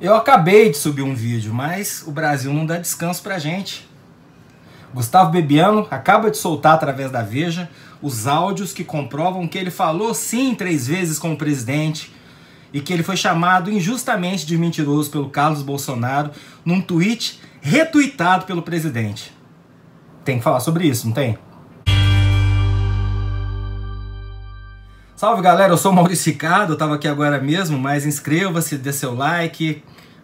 Eu acabei de subir um vídeo, mas o Brasil não dá descanso pra gente. Gustavo Bebiano acaba de soltar através da Veja os áudios que comprovam que ele falou sim três vezes com o presidente e que ele foi chamado injustamente de mentiroso pelo Carlos Bolsonaro num tweet retuitado pelo presidente. Tem que falar sobre isso, não tem? Salve galera, eu sou o Maurício Ricardo, eu estava aqui agora mesmo, mas inscreva-se, dê seu like,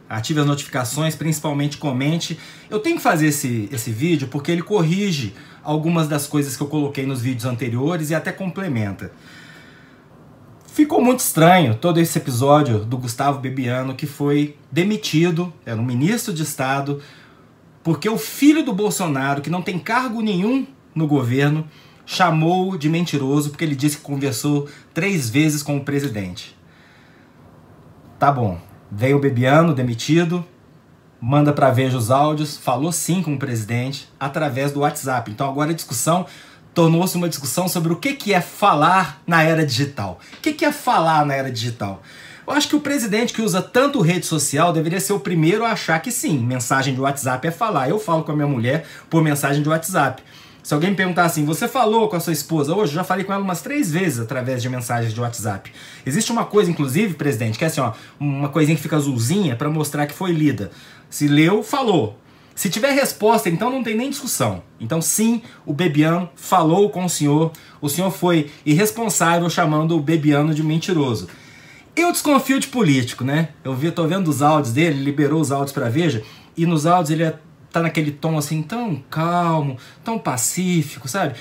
ative as notificações, principalmente comente. Eu tenho que fazer esse, esse vídeo porque ele corrige algumas das coisas que eu coloquei nos vídeos anteriores e até complementa. Ficou muito estranho todo esse episódio do Gustavo Bebiano, que foi demitido, era um ministro de Estado, porque o filho do Bolsonaro, que não tem cargo nenhum no governo, chamou de mentiroso porque ele disse que conversou três vezes com o presidente. Tá bom. Veio o Bebiano, demitido, manda para Veja os áudios, falou sim com o presidente através do WhatsApp. Então agora a discussão tornou-se uma discussão sobre o que, que é falar na era digital. O que, que é falar na era digital? Eu acho que o presidente que usa tanto rede social deveria ser o primeiro a achar que sim, mensagem de WhatsApp é falar. Eu falo com a minha mulher por mensagem de WhatsApp. Se alguém me perguntar assim, você falou com a sua esposa hoje? Eu já falei com ela umas três vezes através de mensagens de WhatsApp. Existe uma coisa, inclusive, presidente, que é assim, ó, uma coisinha que fica azulzinha para mostrar que foi lida. Se leu, falou. Se tiver resposta, então não tem nem discussão. Então, sim, o Bebiano falou com o senhor, o senhor foi irresponsável chamando o Bebiano de mentiroso. Eu desconfio de político, né? Eu vi, tô vendo os áudios dele, liberou os áudios para Veja, e nos áudios ele é tá naquele tom assim tão calmo, tão pacífico, sabe?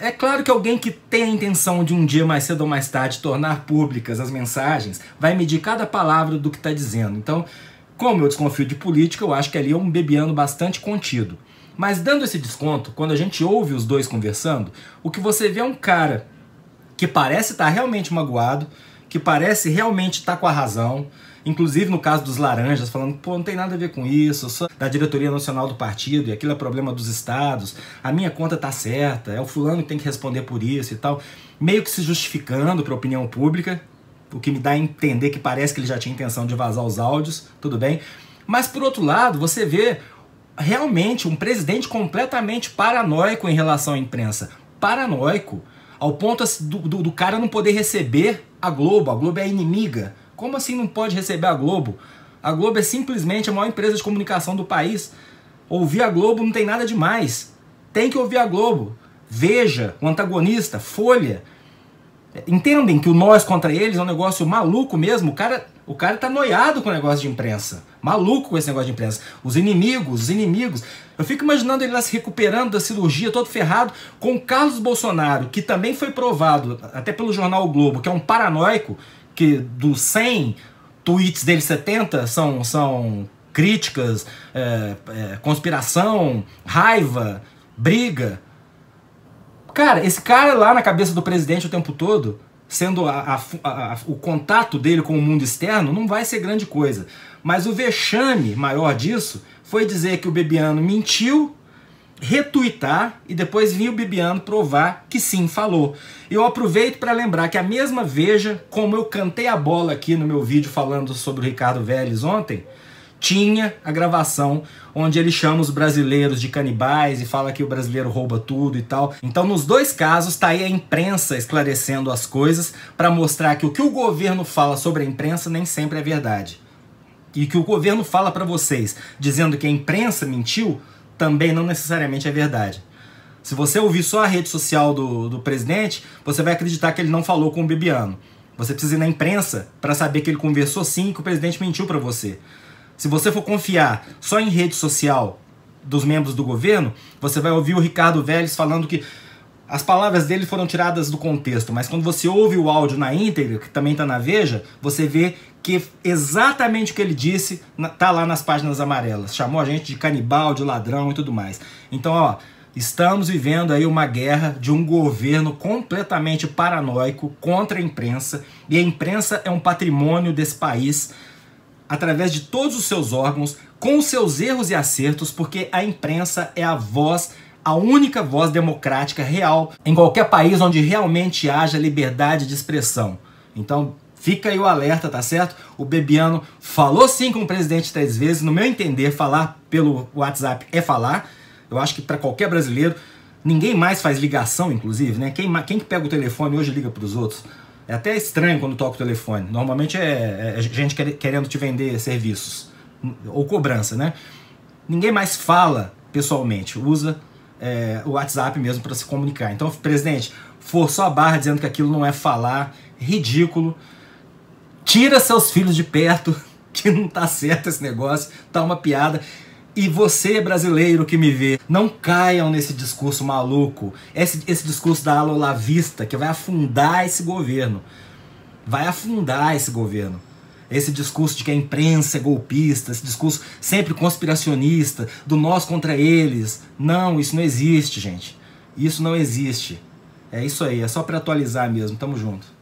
É claro que alguém que tem a intenção de um dia mais cedo ou mais tarde tornar públicas as mensagens vai medir cada palavra do que está dizendo. Então, como eu desconfio de política, eu acho que ali é um bebiano bastante contido. Mas dando esse desconto, quando a gente ouve os dois conversando, o que você vê é um cara que parece estar tá realmente magoado, que parece realmente estar tá com a razão, Inclusive no caso dos laranjas, falando, pô, não tem nada a ver com isso, eu sou da diretoria nacional do partido e aquilo é problema dos estados, a minha conta tá certa, é o fulano que tem que responder por isso e tal. Meio que se justificando para a opinião pública, o que me dá a entender que parece que ele já tinha intenção de vazar os áudios, tudo bem. Mas por outro lado, você vê realmente um presidente completamente paranoico em relação à imprensa. Paranoico. Ao ponto assim, do, do, do cara não poder receber a Globo. A Globo é inimiga como assim não pode receber a Globo? A Globo é simplesmente a maior empresa de comunicação do país. Ouvir a Globo não tem nada demais. Tem que ouvir a Globo. Veja, o antagonista, Folha. Entendem que o nós contra eles é um negócio maluco mesmo. O cara, o cara tá noiado com o negócio de imprensa. Maluco com esse negócio de imprensa. Os inimigos, os inimigos. Eu fico imaginando ele lá se recuperando da cirurgia, todo ferrado, com o Carlos Bolsonaro, que também foi provado, até pelo jornal o Globo, que é um paranoico, que dos 100 tweets dele, 70 são, são críticas, é, é, conspiração, raiva, briga. Cara, esse cara lá na cabeça do presidente o tempo todo, sendo a, a, a, o contato dele com o mundo externo, não vai ser grande coisa. Mas o vexame maior disso foi dizer que o Bebiano mentiu retuitar e depois vir o Bibiano provar que sim, falou. Eu aproveito para lembrar que a mesma Veja, como eu cantei a bola aqui no meu vídeo falando sobre o Ricardo Vélez ontem, tinha a gravação onde ele chama os brasileiros de canibais e fala que o brasileiro rouba tudo e tal. Então, nos dois casos, tá aí a imprensa esclarecendo as coisas para mostrar que o que o governo fala sobre a imprensa nem sempre é verdade. E que o governo fala para vocês dizendo que a imprensa mentiu, também não necessariamente é verdade. Se você ouvir só a rede social do, do presidente, você vai acreditar que ele não falou com o Bibiano. Você precisa ir na imprensa para saber que ele conversou sim e que o presidente mentiu para você. Se você for confiar só em rede social dos membros do governo, você vai ouvir o Ricardo Vélez falando que as palavras dele foram tiradas do contexto, mas quando você ouve o áudio na íntegra, que também está na Veja, você vê que exatamente o que ele disse tá lá nas páginas amarelas. Chamou a gente de canibal, de ladrão e tudo mais. Então, ó, estamos vivendo aí uma guerra de um governo completamente paranoico contra a imprensa, e a imprensa é um patrimônio desse país através de todos os seus órgãos, com seus erros e acertos, porque a imprensa é a voz a única voz democrática real em qualquer país onde realmente haja liberdade de expressão. Então, Fica aí o alerta, tá certo? O Bebiano falou sim com o presidente três vezes. No meu entender, falar pelo WhatsApp é falar. Eu acho que para qualquer brasileiro, ninguém mais faz ligação, inclusive, né? Quem, quem pega o telefone hoje liga para os outros. É até estranho quando toca o telefone. Normalmente é, é, é gente querendo te vender serviços ou cobrança, né? Ninguém mais fala pessoalmente, usa é, o WhatsApp mesmo para se comunicar. Então, presidente, forçou a barra dizendo que aquilo não é falar, ridículo. Tira seus filhos de perto, que não tá certo esse negócio, tá uma piada. E você, brasileiro que me vê, não caiam nesse discurso maluco, esse, esse discurso da alolavista que vai afundar esse governo. Vai afundar esse governo. Esse discurso de que a imprensa é golpista, esse discurso sempre conspiracionista, do nós contra eles. Não, isso não existe, gente. Isso não existe. É isso aí, é só para atualizar mesmo. Tamo junto.